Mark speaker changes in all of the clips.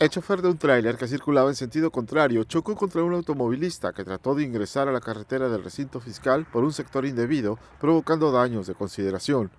Speaker 1: El chofer de un tráiler que circulaba en sentido contrario chocó contra un automovilista que trató de ingresar a la carretera del recinto fiscal por un sector indebido, provocando daños de consideración.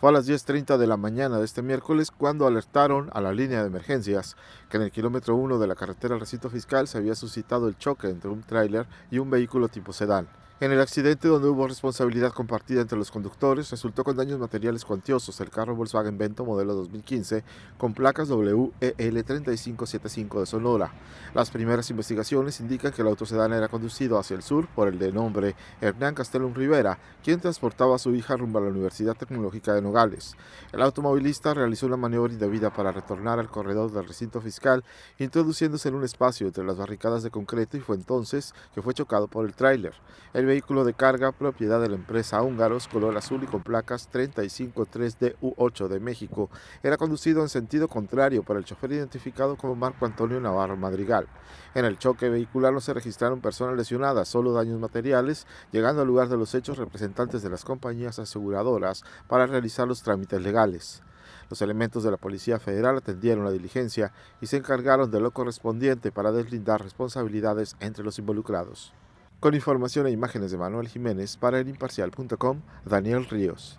Speaker 1: Fue a las 10.30 de la mañana de este miércoles cuando alertaron a la línea de emergencias que en el kilómetro 1 de la carretera al recinto fiscal se había suscitado el choque entre un tráiler y un vehículo tipo sedán. En el accidente donde hubo responsabilidad compartida entre los conductores, resultó con daños materiales cuantiosos el carro Volkswagen Vento modelo 2015 con placas WEL3575 de Sonora. Las primeras investigaciones indican que el autosedán era conducido hacia el sur por el de nombre Hernán Castellón Rivera, quien transportaba a su hija rumbo a la Universidad Tecnológica de Nogales. El automovilista realizó una maniobra indebida para retornar al corredor del recinto fiscal, introduciéndose en un espacio entre las barricadas de concreto y fue entonces que fue chocado por el tráiler. El vehículo de carga, propiedad de la empresa Húngaros, color azul y con placas 353DU8 de México, era conducido en sentido contrario por el chofer identificado como Marco Antonio Navarro Madrigal. En el choque vehicular no se registraron personas lesionadas, solo daños materiales, llegando al lugar de los hechos representantes de las compañías aseguradoras para realizar los trámites legales. Los elementos de la Policía Federal atendieron la diligencia y se encargaron de lo correspondiente para deslindar responsabilidades entre los involucrados. Con información e imágenes de Manuel Jiménez para el Daniel Ríos.